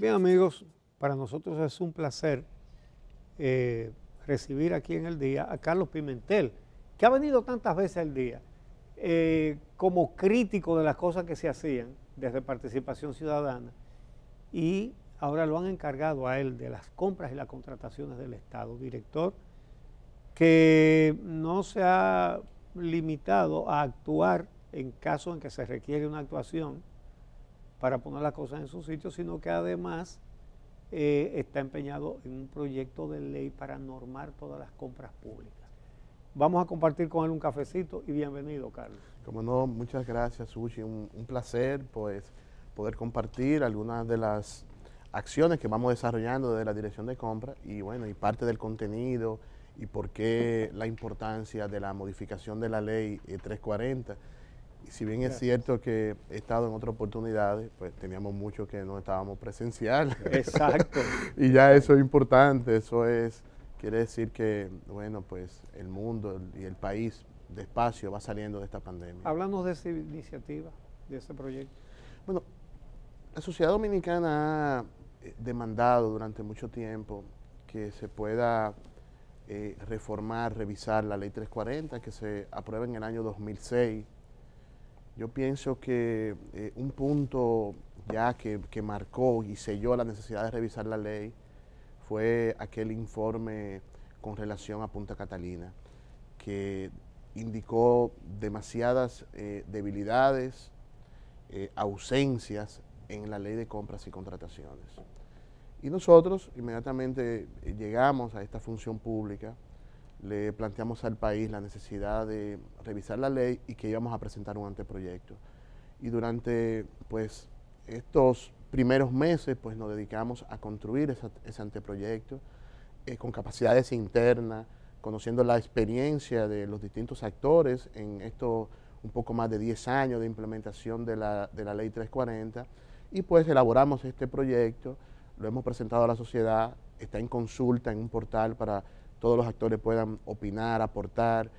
Bien amigos, para nosotros es un placer eh, recibir aquí en el día a Carlos Pimentel, que ha venido tantas veces al día eh, como crítico de las cosas que se hacían desde Participación Ciudadana y ahora lo han encargado a él de las compras y las contrataciones del Estado, director, que no se ha limitado a actuar en caso en que se requiere una actuación para poner las cosas en su sitio, sino que además eh, está empeñado en un proyecto de ley para normar todas las compras públicas. Vamos a compartir con él un cafecito y bienvenido, Carlos. Como no, muchas gracias, Sushi. Un, placer pues, poder compartir algunas de las acciones que vamos desarrollando desde la dirección de compra y bueno, y parte del contenido y por qué la importancia de la modificación de la ley 340 eh, si bien es cierto que he estado en otras oportunidades, pues teníamos mucho que no estábamos presencial. Exacto. y ya eso es importante, eso es, quiere decir que, bueno, pues el mundo y el país despacio va saliendo de esta pandemia. Háblanos de esa iniciativa, de ese proyecto. Bueno, la sociedad dominicana ha eh, demandado durante mucho tiempo que se pueda eh, reformar, revisar la ley 340 que se aprueba en el año 2006 yo pienso que eh, un punto ya que, marcó y selló la necesidad de revisar la ley fue aquel informe con relación a Punta Catalina, que indicó demasiadas eh, debilidades, eh, ausencias en la ley de compras y contrataciones. Y nosotros inmediatamente llegamos a esta función pública le planteamos al país la necesidad de revisar la ley y que íbamos a presentar un anteproyecto. Y durante pues, estos primeros meses pues, nos dedicamos a construir ese anteproyecto eh, con capacidades internas, conociendo la experiencia de los distintos actores en estos un poco más de 10 años de implementación de la, de la ley 340 y pues elaboramos este proyecto, lo hemos presentado a la sociedad, está en consulta en un portal para todos los actores puedan opinar, aportar.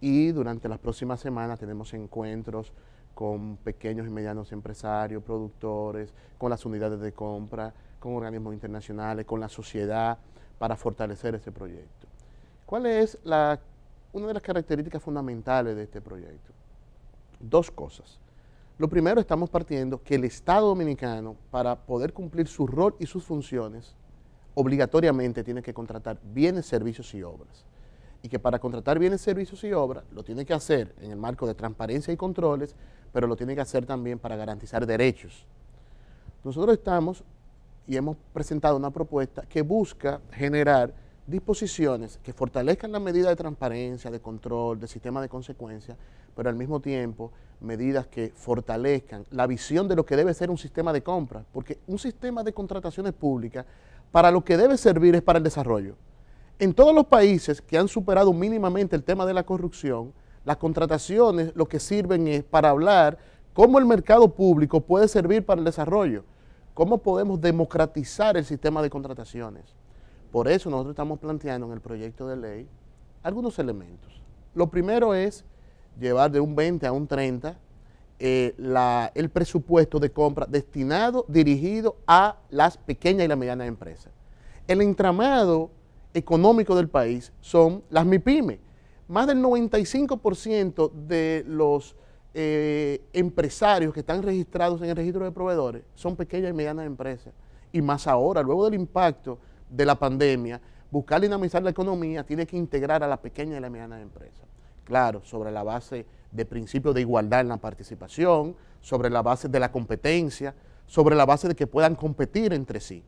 Y durante las próximas semanas tenemos encuentros con pequeños y medianos empresarios, productores, con las unidades de compra, con organismos internacionales, con la sociedad, para fortalecer ese proyecto. ¿Cuál es la, una de las características fundamentales de este proyecto? Dos cosas. Lo primero, estamos partiendo que el Estado dominicano, para poder cumplir su rol y sus funciones, obligatoriamente tiene que contratar bienes, servicios y obras. Y que para contratar bienes, servicios y obras lo tiene que hacer en el marco de transparencia y controles, pero lo tiene que hacer también para garantizar derechos. Nosotros estamos y hemos presentado una propuesta que busca generar disposiciones que fortalezcan la medida de transparencia, de control, de sistema de consecuencias, pero al mismo tiempo medidas que fortalezcan la visión de lo que debe ser un sistema de compra, porque un sistema de contrataciones públicas para lo que debe servir es para el desarrollo. En todos los países que han superado mínimamente el tema de la corrupción, las contrataciones lo que sirven es para hablar cómo el mercado público puede servir para el desarrollo, cómo podemos democratizar el sistema de contrataciones. Por eso nosotros estamos planteando en el proyecto de ley algunos elementos. Lo primero es llevar de un 20 a un 30 eh, el presupuesto de compra destinado, dirigido a las pequeñas y las medianas empresas. El entramado económico del país son las MIPYME. Más del 95% de los eh, empresarios que están registrados en el registro de proveedores son pequeñas y medianas empresas. Y más ahora, luego del impacto de la pandemia, buscar dinamizar la economía tiene que integrar a las pequeñas y las medianas empresas claro, sobre la base de principios de igualdad en la participación, sobre la base de la competencia, sobre la base de que puedan competir entre sí.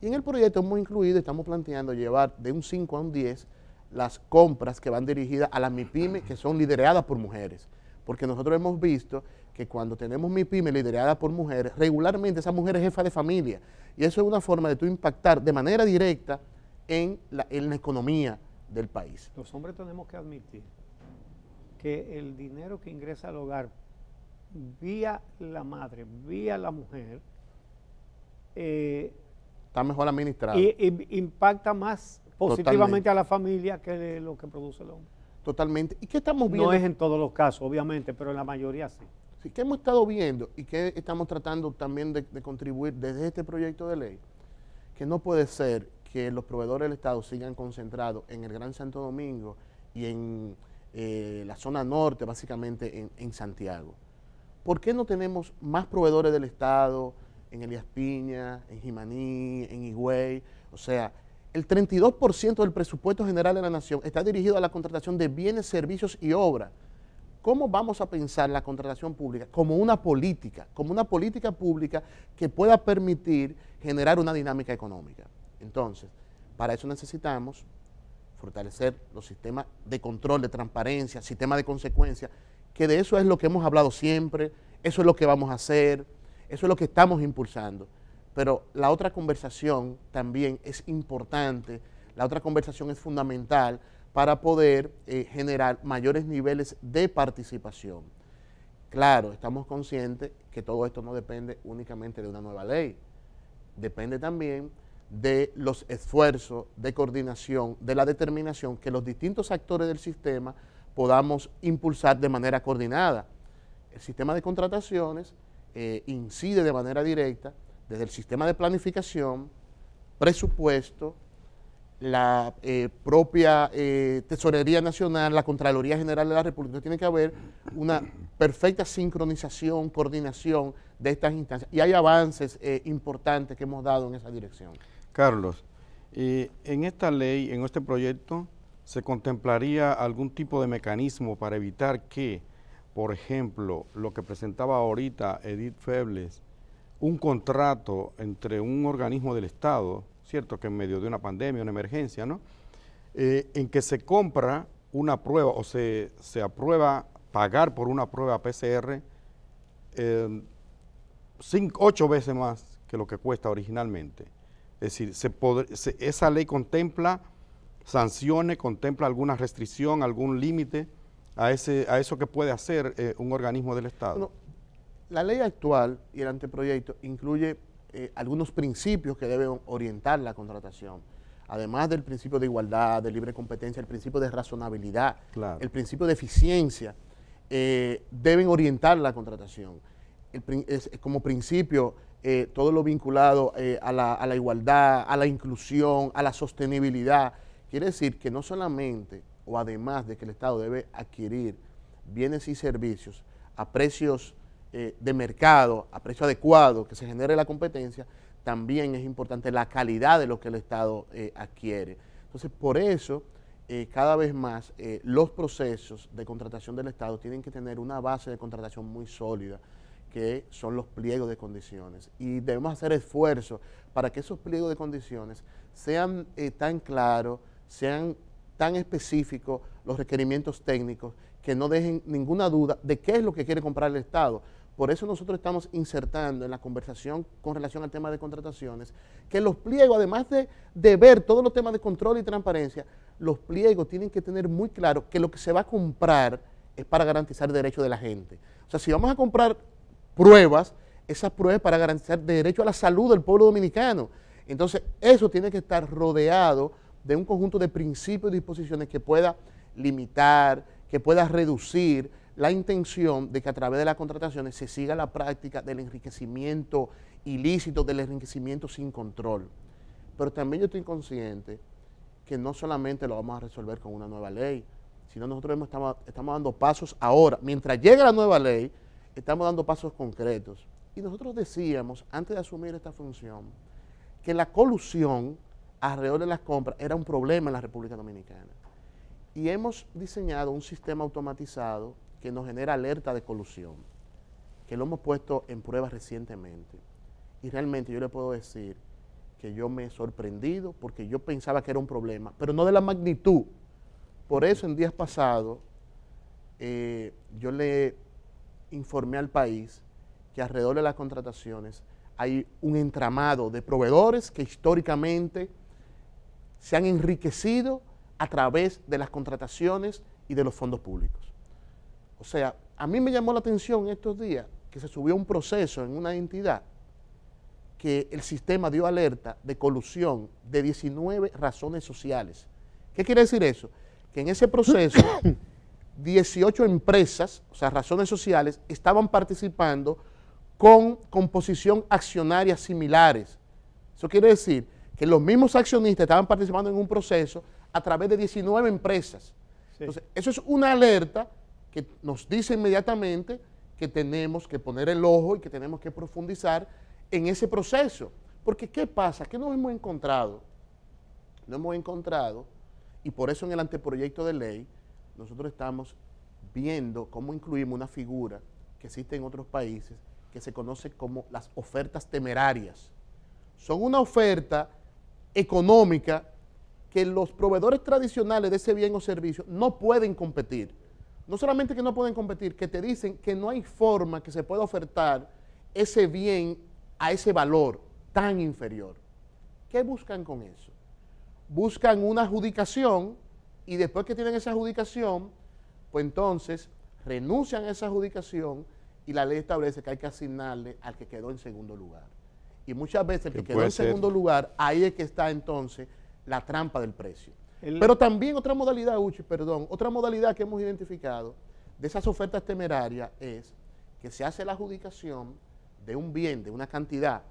Y en el proyecto hemos incluido, estamos planteando llevar de un 5 a un 10 las compras que van dirigidas a las MIPYME que son lideradas por mujeres. Porque nosotros hemos visto que cuando tenemos MIPYME lideradas por mujeres, regularmente esa mujer es jefa de familia. Y eso es una forma de tú impactar de manera directa en la, en la economía del país. Los hombres tenemos que admitir que el dinero que ingresa al hogar vía la madre, vía la mujer, eh, está mejor administrado. Y, impacta más positivamente a la familia que lo que produce el hombre. Totalmente. ¿Y qué estamos viendo? No es en todos los casos, obviamente, pero en la mayoría sí. sí ¿Qué hemos estado viendo y qué estamos tratando también de contribuir desde este proyecto de ley? Que no puede ser que los proveedores del Estado sigan concentrados en el Gran Santo Domingo y en eh, la zona norte, básicamente en, Santiago. ¿Por qué no tenemos más proveedores del Estado en Elías Piña, en Jimaní, en Higüey? O sea, el 32% del presupuesto general de la nación está dirigido a la contratación de bienes, servicios y obras. ¿Cómo vamos a pensar la contratación pública? Como una política, como una política pública que pueda permitir generar una dinámica económica. Entonces, para eso necesitamos fortalecer los sistemas de control, de transparencia, sistema de consecuencia, que de eso es lo que hemos hablado siempre, eso es lo que vamos a hacer, eso es lo que estamos impulsando. Pero la otra conversación también es importante, la otra conversación es fundamental para poder eh, generar mayores niveles de participación. Claro, estamos conscientes que todo esto no depende únicamente de una nueva ley, depende también de los esfuerzos de coordinación, de la determinación que los distintos actores del sistema podamos impulsar de manera coordinada. El sistema de contrataciones eh, incide de manera directa desde el sistema de planificación, presupuesto, la eh, propia eh, Tesorería Nacional, la Contraloría General de la República. Tiene que haber una perfecta sincronización, coordinación de estas instancias. Y hay avances importantes que hemos dado en esa dirección. Carlos, en esta ley, en este proyecto, ¿se contemplaría algún tipo de mecanismo para evitar que, por ejemplo, lo que presentaba ahorita Edith Febles, un contrato entre un organismo del Estado, cierto que en medio de una pandemia, una emergencia, ¿no? Eh, en que se compra una prueba o se, se aprueba pagar por una prueba PCR eh, ocho veces más que lo que cuesta originalmente. Es decir, esa ley contempla sanciones, contempla alguna restricción, algún límite a, ese, a eso que puede hacer eh, un organismo del Estado. Bueno, la ley actual y el anteproyecto incluye eh, algunos principios que deben orientar la contratación. Además del principio de igualdad, de libre competencia, el principio de razonabilidad, el principio de eficiencia, eh, deben orientar la contratación. como principio, eh, todo lo vinculado eh, a, la, igualdad, a la inclusión, a la sostenibilidad. Quiere decir que no solamente o además de que el Estado debe adquirir bienes y servicios a precios eh, de mercado, a precio adecuado, que se genere la competencia, también es importante la calidad de lo que el Estado adquiere. Entonces, por eso, cada vez más los procesos de contratación del Estado tienen que tener una base de contratación muy sólida, que son los pliegos de condiciones. Y debemos hacer esfuerzo para que esos pliegos de condiciones sean eh, tan claros, sean tan específicos los requerimientos técnicos, que no dejen ninguna duda de qué es lo que quiere comprar el Estado. Por eso nosotros estamos insertando en la conversación con relación al tema de contrataciones, que los pliegos, además de, de ver todos los temas de control y transparencia, los pliegos tienen que tener muy claro que lo que se va a comprar es para garantizar el derecho de la gente. O sea, si vamos a comprar pruebas, esas pruebas para garantizar derecho a la salud del pueblo dominicano. Entonces, eso tiene que estar rodeado de un conjunto de principios y disposiciones que pueda limitar, que pueda reducir la intención de que a través de las contrataciones se siga la práctica del enriquecimiento ilícito, del enriquecimiento sin control. Pero también yo estoy consciente que no solamente lo vamos a resolver con una nueva ley, sino nosotros estamos, estamos dando pasos ahora. Mientras llegue la nueva ley, estamos dando pasos concretos. Y nosotros decíamos, antes de asumir esta función, que la colusión alrededor de las compras era un problema en la República Dominicana. Y hemos diseñado un sistema automatizado que nos genera alerta de colusión, que lo hemos puesto en prueba recientemente. Y realmente yo le puedo decir que yo me he sorprendido porque yo pensaba que era un problema, pero no de la magnitud. Por eso en días pasados eh, yo le informé al país que alrededor de las contrataciones hay un entramado de proveedores que históricamente se han enriquecido a través de las contrataciones y de los fondos públicos. O sea, a mí me llamó la atención estos días que se subió un proceso en una entidad que el sistema dio alerta de colusión de 19 razones sociales. ¿Qué quiere decir eso? Que en ese proceso 18 empresas, o sea, razones sociales, estaban participando con composición accionaria similares. Eso quiere decir que los mismos accionistas estaban participando en un proceso a través de 19 empresas. Entonces, eso es una alerta que nos dice inmediatamente que tenemos que poner el ojo y que tenemos que profundizar en ese proceso. Porque ¿qué pasa? ¿Qué nos hemos encontrado? Nos hemos encontrado, y por eso en el anteproyecto de ley, nosotros estamos viendo cómo incluimos una figura que existe en otros países que se conoce como las ofertas temerarias. Son una oferta económica que los proveedores tradicionales de ese bien o servicio no pueden competir. No solamente que no pueden competir, que te dicen que no hay forma que se pueda ofertar ese bien a ese valor tan inferior. ¿Qué buscan con eso? Buscan una adjudicación y después que tienen esa adjudicación, pues entonces renuncian a esa adjudicación y la ley establece que hay que asignarle al que quedó en segundo lugar. Y muchas veces el que, quedó en segundo lugar, ahí es que está entonces la trampa del precio. Pero también otra modalidad, Uchi, perdón, otra modalidad que hemos identificado de esas ofertas temerarias es que se hace la adjudicación de un bien, de una cantidad,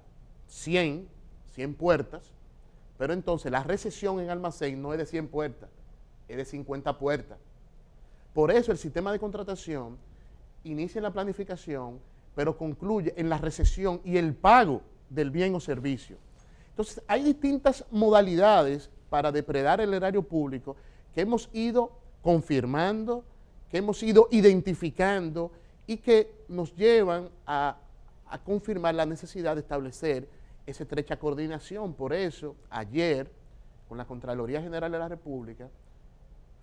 100, 100 puertas, pero entonces la recesión en almacén no es de 100 puertas, es de 50 puertas. Por eso el sistema de contratación inicia en la planificación, pero concluye en la recesión y el pago del bien o servicio. Entonces, hay distintas modalidades para depredar el erario público que hemos ido confirmando, que hemos ido identificando y que nos llevan a, confirmar la necesidad de establecer esa estrecha coordinación. Por eso, ayer, con la Contraloría General de la República,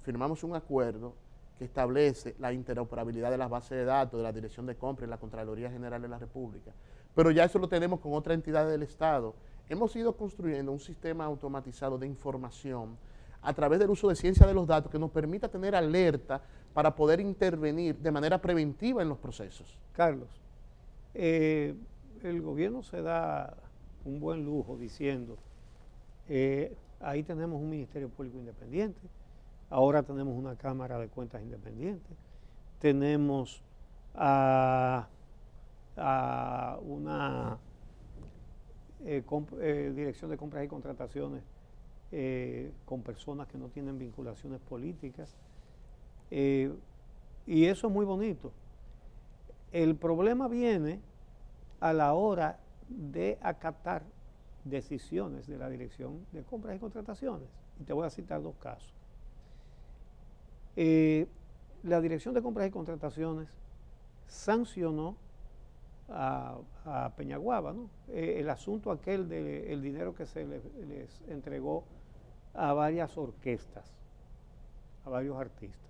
firmamos un acuerdo que establece la interoperabilidad de las bases de datos de la Dirección de Compra y la Contraloría General de la República. Pero ya eso lo tenemos con otra entidad del Estado. Hemos ido construyendo un sistema automatizado de información a través del uso de ciencia de los datos que nos permita tener alerta para poder intervenir de manera preventiva en los procesos. Carlos, eh, el gobierno se da un buen lujo diciendo, eh, ahí tenemos un Ministerio Público Independiente, Ahora tenemos una Cámara de Cuentas Independiente, tenemos a, una eh, eh, Dirección de Compras y Contrataciones eh, con personas que no tienen vinculaciones políticas. y eso es muy bonito. El problema viene a la hora de acatar decisiones de la Dirección de Compras y Contrataciones. Y te voy a citar dos casos. Eh, la Dirección de Compras y Contrataciones sancionó a, Peñaguaba eh, el asunto aquel del dinero que se les entregó a varias orquestas, a varios artistas.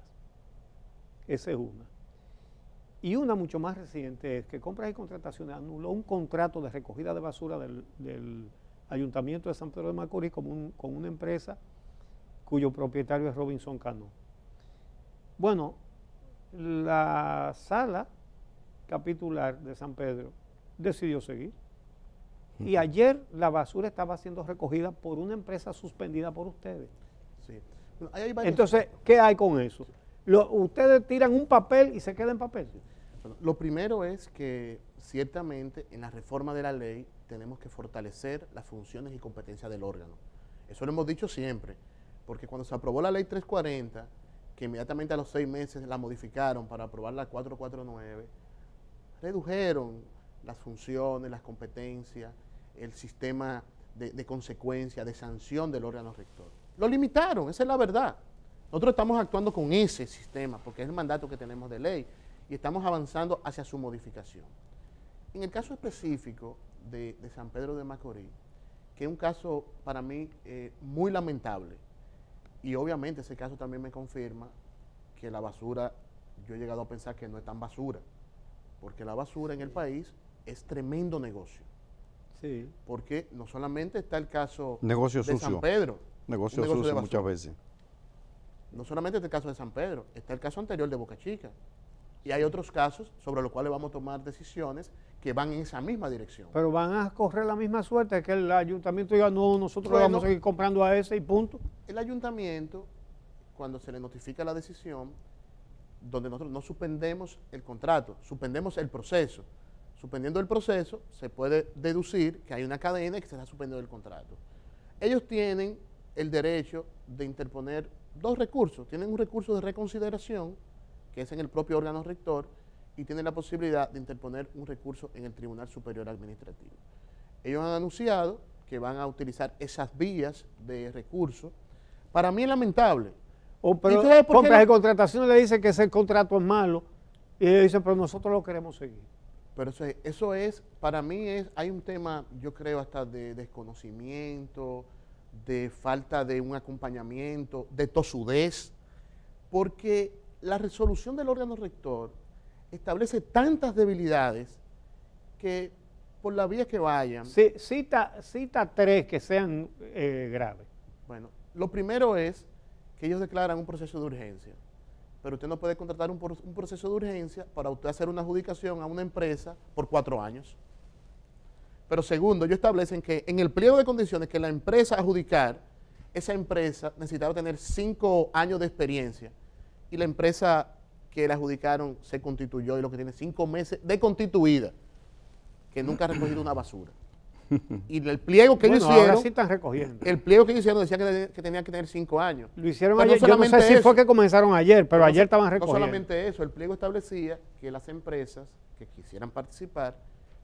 Esa es una. Y una mucho más reciente es que Compras y Contrataciones anuló un contrato de recogida de basura del, Ayuntamiento de San Pedro de Macorís con una empresa cuyo propietario es Robinson Cano. Bueno, la sala capitular de San Pedro decidió seguir. Y ayer la basura estaba siendo recogida por una empresa suspendida por ustedes. Sí. Entonces, ¿qué hay con eso? ustedes tiran un papel y se queda en papel. lo primero es que ciertamente en la reforma de la ley tenemos que fortalecer las funciones y competencias del órgano. Eso lo hemos dicho siempre, porque cuando se aprobó la ley 340, que inmediatamente a los seis meses la modificaron para aprobar la 449, redujeron las funciones, las competencias, el sistema de, consecuencia, de sanción del órgano rector. Lo limitaron, esa es la verdad. Nosotros estamos actuando con ese sistema, porque es el mandato que tenemos de ley, y estamos avanzando hacia su modificación. En el caso específico de, San Pedro de Macorís, que es un caso para mí eh, muy lamentable, y obviamente ese caso también me confirma que la basura, yo he llegado a pensar que no es tan basura, porque la basura en el país es tremendo negocio. Sí. Porque no solamente está el caso negocio de San Pedro. Negocio, negocio sucio muchas veces. No solamente está el caso de San Pedro, está el caso anterior de Boca Chica, y hay otros casos sobre los cuales vamos a tomar decisiones que van en esa misma dirección. Pero van a correr la misma suerte que el ayuntamiento diga, no, nosotros vamos a ir comprando a ese y punto. El ayuntamiento, cuando se le notifica la decisión, donde nosotros no suspendemos el contrato, suspendemos el proceso. Suspendiendo el proceso, se puede deducir que hay una cadena que se está suspendiendo el contrato. Ellos tienen el derecho de interponer dos recursos. Tienen un recurso de reconsideración que es en el propio órgano rector, y tiene la posibilidad de interponer un recurso en el Tribunal Superior Administrativo. Ellos han anunciado que van a utilizar esas vías de recurso. Para mí es lamentable. o oh, pero de contrataciones le dicen que ese contrato es malo y ellos dicen, pero nosotros lo queremos seguir. Pero eso es, para mí es, hay un tema, yo creo, hasta de desconocimiento, de falta de un acompañamiento, de tosudez, porque la resolución del órgano rector establece tantas debilidades que por la vía que vayan. cita, cita tres que sean eh, graves. Bueno, lo primero es que ellos declaran un proceso de urgencia, pero usted no puede contratar un, un proceso de urgencia para usted hacer una adjudicación a una empresa por cuatro años. Pero segundo, ellos establecen que en el pliego de condiciones que la empresa adjudicar, esa empresa necesitaba tener cinco años de experiencia y la empresa que la adjudicaron se constituyó y lo que tiene cinco meses de constituida, que nunca ha recogido una basura. Y el pliego que ellos hicieron. recogiendo. El pliego que hicieron decía que, tenía que tener cinco años. Lo hicieron ayer. No solamente Yo no sé si fue que comenzaron ayer, pero ayer estaban recogiendo. No solamente eso, el pliego establecía que las empresas que quisieran participar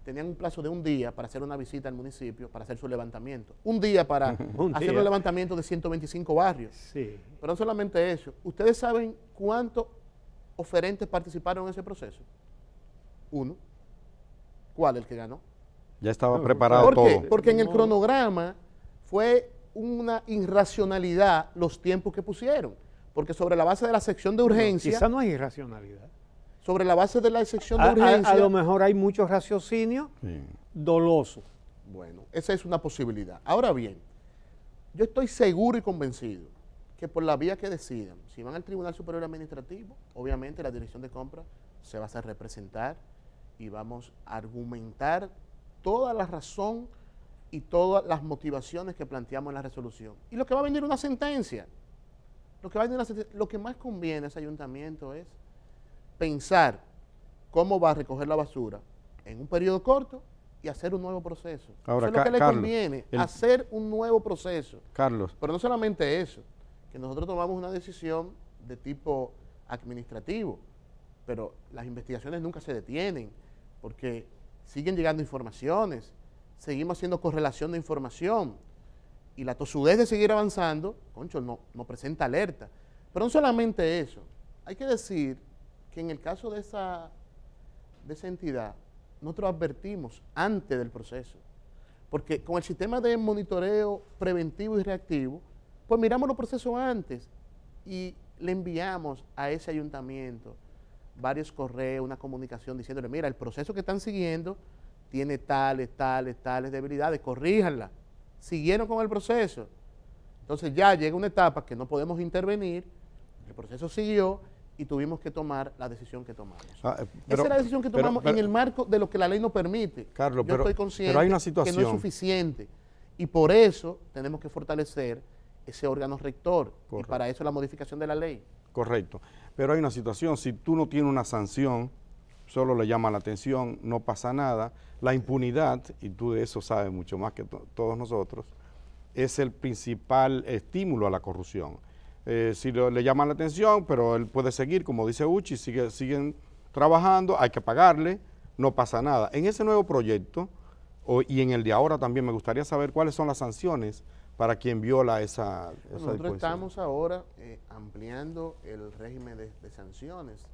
tenían un plazo de un día para hacer una visita al municipio, para hacer su levantamiento. Un día para hacer un levantamiento de 125 barrios. Sí. Pero no solamente eso. ¿Ustedes saben cuántos oferentes participaron en ese proceso? Uno. ¿Cuál el que ganó? Ya estaba preparado ¿Por Qué? Porque en el cronograma fue una irracionalidad los tiempos que pusieron. Porque sobre la base de la sección de urgencia... No, no hay irracionalidad sobre la base de la excepción de urgencia. A, lo mejor hay muchos raciocinios dolosos. Bueno, esa es una posibilidad. Ahora bien, yo estoy seguro y convencido que por la vía que decidan, si van al Tribunal Superior Administrativo, obviamente la dirección de compra se va a hacer representar y vamos a argumentar toda la razón y todas las motivaciones que planteamos en la resolución. Y lo que va a venir una sentencia. Lo que, va a venir una sentencia, lo que más conviene a ese ayuntamiento es pensar cómo va a recoger la basura en un periodo corto y hacer un nuevo proceso. Ahora, eso es lo que le conviene, hacer un nuevo proceso. Carlos. Pero no solamente eso, que nosotros tomamos una decisión de tipo administrativo, pero las investigaciones nunca se detienen, porque siguen llegando informaciones, seguimos haciendo correlación de información, y la tosudez de seguir avanzando, concho, no, no presenta alerta. Pero no solamente eso, hay que decir que en el caso de esa, entidad, nosotros advertimos antes del proceso. Porque con el sistema de monitoreo preventivo y reactivo, pues miramos los procesos antes y le enviamos a ese ayuntamiento varios correos, una comunicación diciéndole, mira, el proceso que están siguiendo tiene tales, tales, tales debilidades, corríjanla. Siguieron con el proceso. Entonces ya llega una etapa que no podemos intervenir, el proceso siguió y tuvimos que tomar la decisión que tomamos. Ah, eh, Esa es la decisión que tomamos en el marco de lo que la ley nos permite. Carlos, Yo estoy consciente hay una situación. que no es suficiente y por eso tenemos que fortalecer ese órgano rector y para eso la modificación de la ley. Correcto, pero hay una situación, si tú no tienes una sanción, solo le llama la atención, no pasa nada, la impunidad, y tú de eso sabes mucho más que todos nosotros, es el principal estímulo a la corrupción. Eh, si le llaman la atención, pero él puede seguir, como dice Uchi, sigue, siguen trabajando, hay que pagarle, no pasa nada. En ese nuevo proyecto y en el de ahora también me gustaría saber cuáles son las sanciones para quien viola esa, Nosotros estamos ahora eh, ampliando el régimen de, sanciones,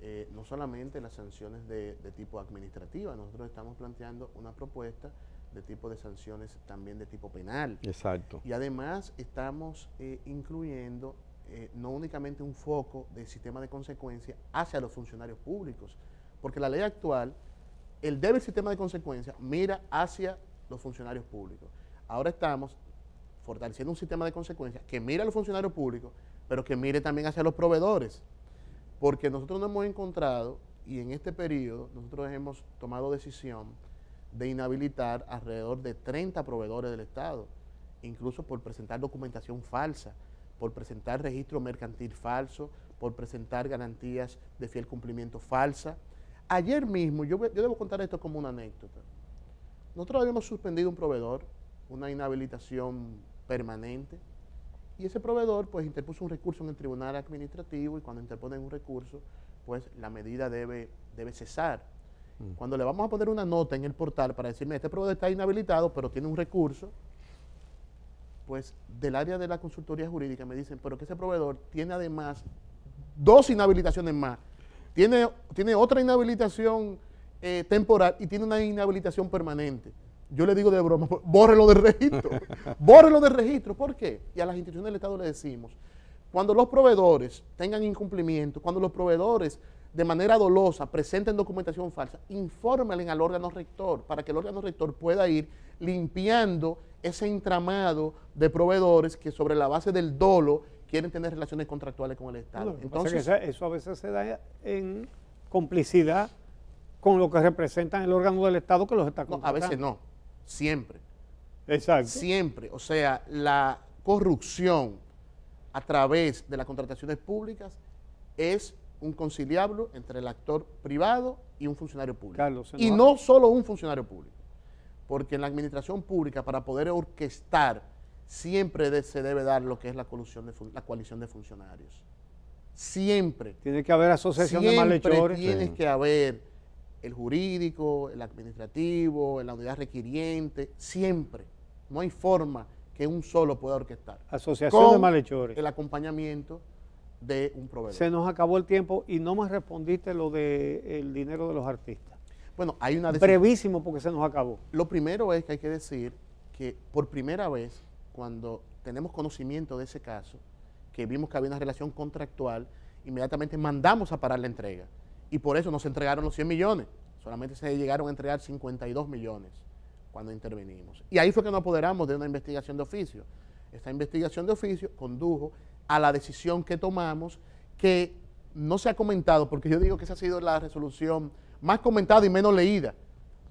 eh, no solamente las sanciones de, de tipo administrativa, nosotros estamos planteando una propuesta de tipo de sanciones también de tipo penal. Exacto. Y además estamos eh, incluyendo eh, no únicamente un foco del sistema de consecuencia hacia los funcionarios públicos, porque la ley actual, el débil sistema de consecuencia mira hacia los funcionarios públicos. Ahora estamos fortaleciendo un sistema de consecuencia que mira a los funcionarios públicos, pero que mire también hacia los proveedores, porque nosotros nos hemos encontrado y en este periodo nosotros hemos tomado decisión de inhabilitar alrededor de 30 proveedores del Estado, incluso por presentar documentación falsa, por presentar registro mercantil falso, por presentar garantías de fiel cumplimiento falsa. Ayer mismo, yo, debo contar esto como una anécdota, nosotros habíamos suspendido un proveedor, una inhabilitación permanente, y ese proveedor pues interpuso un recurso en el tribunal administrativo y cuando interponen un recurso, pues la medida debe, debe cesar. Mm. Cuando le vamos a poner una nota en el portal para decirme, este proveedor está inhabilitado, pero tiene un recurso, pues del área de la consultoría jurídica me dicen, pero que ese proveedor tiene además dos inhabilitaciones más. Tiene, tiene otra inhabilitación eh, temporal y tiene una inhabilitación permanente. Yo le digo de broma, bórrelo del registro, bórrelo del registro. ¿Por qué? Y a las instituciones del Estado le decimos, cuando los proveedores tengan incumplimiento, cuando los proveedores de manera dolosa presenten documentación falsa, infórmenle al órgano rector para que el órgano rector pueda ir limpiando ese entramado de proveedores que sobre la base del dolo quieren tener relaciones contractuales con el Estado. Entonces, eso a veces se da en complicidad con lo que representan el órgano del Estado que los está contratando. a veces no, siempre. Exacto. Siempre. O sea, la corrupción a través de las contrataciones públicas es un conciliablo entre el actor privado y un funcionario público. y no solo un funcionario público, porque en la administración pública para poder orquestar siempre se debe dar lo que es la, colusión de, la coalición de funcionarios. Siempre. Tiene que haber asociación de malhechores. Tiene que haber el jurídico, el administrativo, la unidad requiriente, siempre. No hay forma que un solo pueda orquestar. Asociación de malhechores. El acompañamiento de un proveedor. Se nos acabó el tiempo y no me respondiste lo del el dinero de los artistas. Bueno, hay una... Brevísimo porque se nos acabó. Lo primero es que hay que decir que por primera vez, cuando tenemos conocimiento de ese caso, que vimos que había una relación contractual, inmediatamente mandamos a parar la entrega. Y por eso no se entregaron los 100 millones, solamente se llegaron a entregar 52 millones cuando intervenimos. Y ahí fue que nos apoderamos de una investigación de oficio. Esta investigación de oficio condujo a la decisión que tomamos, que no se ha comentado, porque yo digo que esa ha sido la resolución más comentada y menos leída,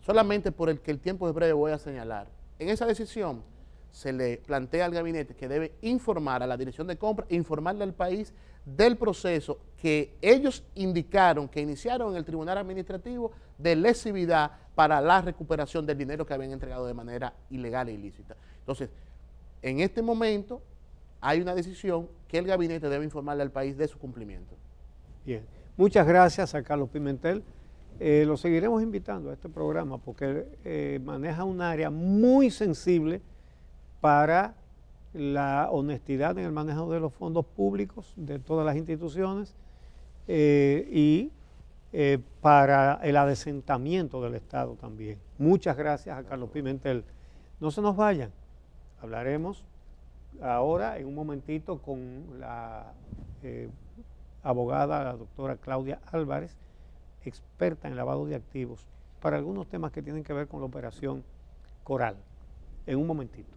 solamente por el que el tiempo es breve voy a señalar. En esa decisión se le plantea al gabinete que debe informar a la dirección de compra, informarle al país del proceso que ellos indicaron que iniciaron en el Tribunal Administrativo de lesividad para la recuperación del dinero que habían entregado de manera ilegal e ilícita. Entonces, en este momento hay una decisión que el gabinete debe informarle al país de su cumplimiento. Bien, muchas gracias a Carlos Pimentel. Eh, lo seguiremos invitando a este programa porque eh, maneja un área muy sensible para la honestidad en el manejo de los fondos públicos de todas las instituciones eh, y para el adesentamiento del Estado también. Muchas gracias a Carlos Pimentel. No se nos vayan, hablaremos ahora en un momentito con la eh, abogada, la doctora Claudia Álvarez, experta en lavado de activos, para algunos temas que tienen que ver con la operación Coral. En un momentito.